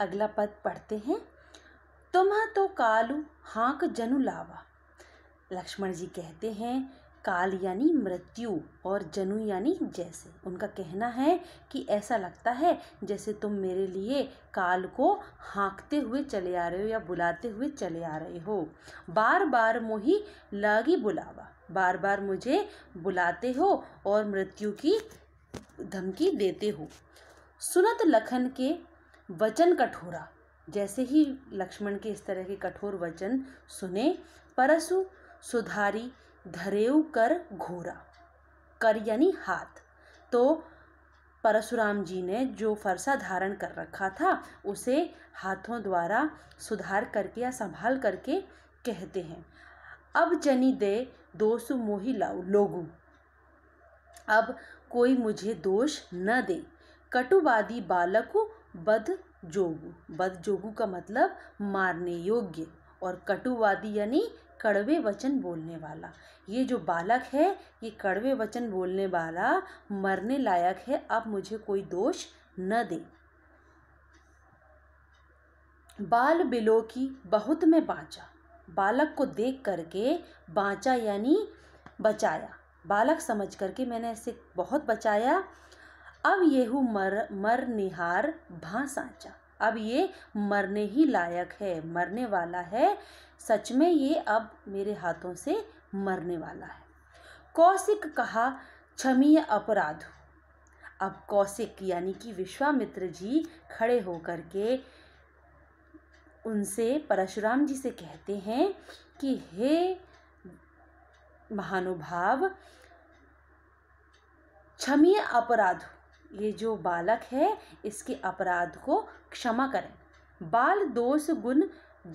अगला पद पढ़ते हैं तुम तो कालू हाँक जनु लावा लक्ष्मण जी कहते हैं काल यानी मृत्यु और जनु यानी जैसे उनका कहना है कि ऐसा लगता है जैसे तुम मेरे लिए काल को हाँकते हुए चले आ रहे हो या बुलाते हुए चले आ रहे हो बार बार मोही लागी बुलावा बार बार मुझे बुलाते हो और मृत्यु की धमकी देते हो सुनत लखन के वचन कठोरा जैसे ही लक्ष्मण के इस तरह के कठोर वचन सुने परसु सुधारी धरेऊ कर घोरा कर यानी हाथ तो परशुराम जी ने जो फरसा धारण कर रखा था उसे हाथों द्वारा सुधार करके या संभाल करके कहते हैं अब जनी दे दोष मोही लाओ लोगू अब कोई मुझे दोष न दे कटुवादी बालक बद जोगु बद जोगु का मतलब मारने योग्य और कटुवादी यानी कड़वे वचन बोलने वाला ये जो बालक है ये कड़वे वचन बोलने वाला मरने लायक है अब मुझे कोई दोष न दे बाल बिलो की बहुत में बाँचा बालक को देख करके बाँचा यानी बचाया बालक समझ करके मैंने इसे बहुत बचाया अब येहू मर मर निहार भाँ साचा अब ये मरने ही लायक है मरने वाला है सच में ये अब मेरे हाथों से मरने वाला है कौशिक कहा क्षमीय अपराध अब कौशिक यानी कि विश्वामित्र जी खड़े होकर के उनसे परशुराम जी से कहते हैं कि हे महानुभाव क्षमीय अपराध ये जो बालक है इसके अपराध को क्षमा करें बाल दोष गुण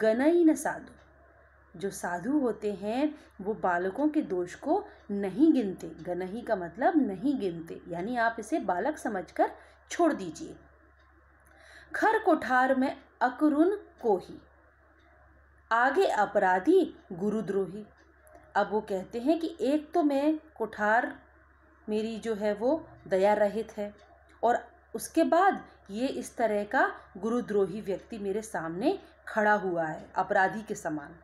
गनई न साधु जो साधु होते हैं वो बालकों के दोष को नहीं गिनते गनही का मतलब नहीं गिनते यानी आप इसे बालक समझकर छोड़ दीजिए खर कोठार में अकरुन कोही आगे अपराधी गुरुद्रोही अब वो कहते हैं कि एक तो मैं कोठार मेरी जो है वो दया रहित है और उसके बाद ये इस तरह का गुरुद्रोही व्यक्ति मेरे सामने खड़ा हुआ है अपराधी के समान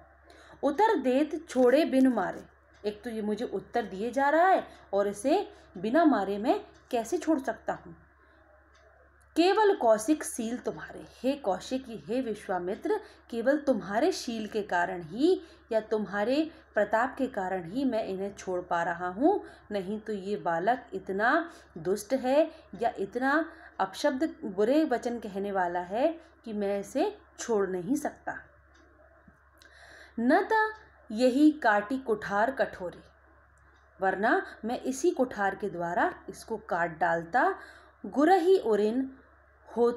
उतर देत छोड़े बिन मारे एक तो ये मुझे उत्तर दिए जा रहा है और इसे बिना मारे मैं कैसे छोड़ सकता हूँ केवल कौशिक शील तुम्हारे हे कौशिक हे विश्वामित्र केवल तुम्हारे शील के कारण ही या तुम्हारे प्रताप के कारण ही मैं इन्हें छोड़ पा रहा हूँ नहीं तो ये बालक इतना दुष्ट है या इतना अपशब्द बुरे वचन कहने वाला है कि मैं इसे छोड़ नहीं सकता न तो यही काटी कुठार कठोरी वरना मैं इसी कुठार के द्वारा इसको काट डालता गुरही उरिन हु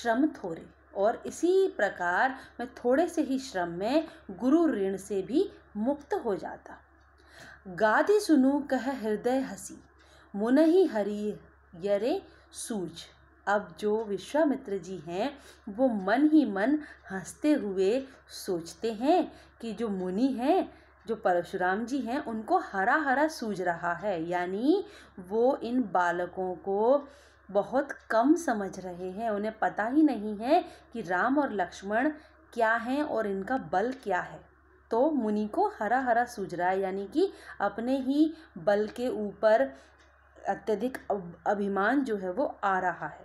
श्रम थोरे और इसी प्रकार मैं थोड़े से ही श्रम में गुरु ऋण से भी मुक्त हो जाता गादी सुनु कह हृदय हसी ही हरी यरे सूझ अब जो विश्वामित्र जी हैं वो मन ही मन हंसते हुए सोचते हैं कि जो मुनि हैं जो परशुराम जी हैं उनको हरा हरा सूझ रहा है यानी वो इन बालकों को बहुत कम समझ रहे हैं उन्हें पता ही नहीं है कि राम और लक्ष्मण क्या हैं और इनका बल क्या है तो मुनि को हरा हरा सूझ रहा है यानी कि अपने ही बल के ऊपर अत्यधिक अभिमान जो है वो आ रहा है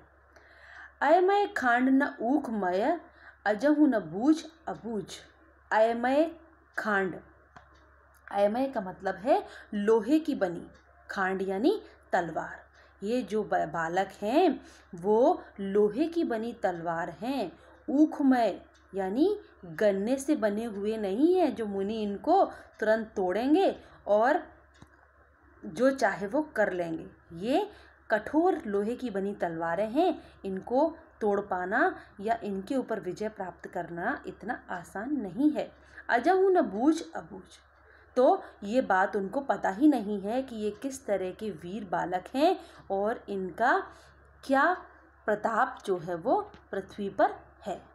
अयमय खांड न ऊख मय अजहु न बूझ अबूझ अयमय खांड अयमय का मतलब है लोहे की बनी खांड यानी तलवार ये जो बालक हैं वो लोहे की बनी तलवार हैं ऊखमय यानी गन्ने से बने हुए नहीं हैं जो मुनि इनको तुरंत तोड़ेंगे और जो चाहे वो कर लेंगे ये कठोर लोहे की बनी तलवारें हैं इनको तोड़ पाना या इनके ऊपर विजय प्राप्त करना इतना आसान नहीं है अजहू न बूझ अबूझ तो ये बात उनको पता ही नहीं है कि ये किस तरह के वीर बालक हैं और इनका क्या प्रताप जो है वो पृथ्वी पर है